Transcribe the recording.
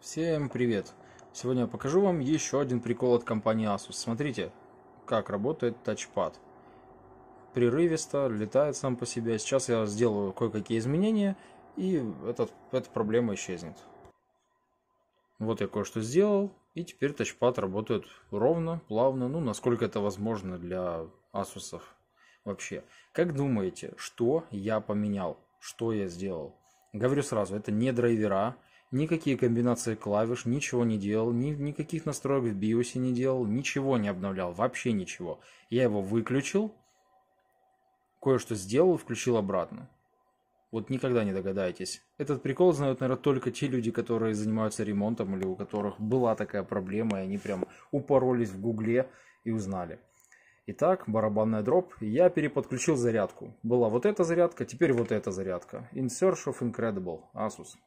Всем привет! Сегодня я покажу вам еще один прикол от компании Asus. Смотрите, как работает тачпад. Прерывисто, летает сам по себе. Сейчас я сделаю кое-какие изменения, и этот, эта проблема исчезнет. Вот я кое-что сделал, и теперь тачпад работает ровно, плавно, ну, насколько это возможно для Asus вообще. Как думаете, что я поменял? Что я сделал? Говорю сразу, это не драйвера, Никакие комбинации клавиш, ничего не делал, ни, никаких настроек в биосе не делал, ничего не обновлял, вообще ничего. Я его выключил, кое-что сделал, включил обратно. Вот никогда не догадаетесь. Этот прикол знают, наверное, только те люди, которые занимаются ремонтом или у которых была такая проблема, и они прям упоролись в гугле и узнали. Итак, барабанная дробь. Я переподключил зарядку. Была вот эта зарядка, теперь вот эта зарядка. In Search of Incredible. Asus.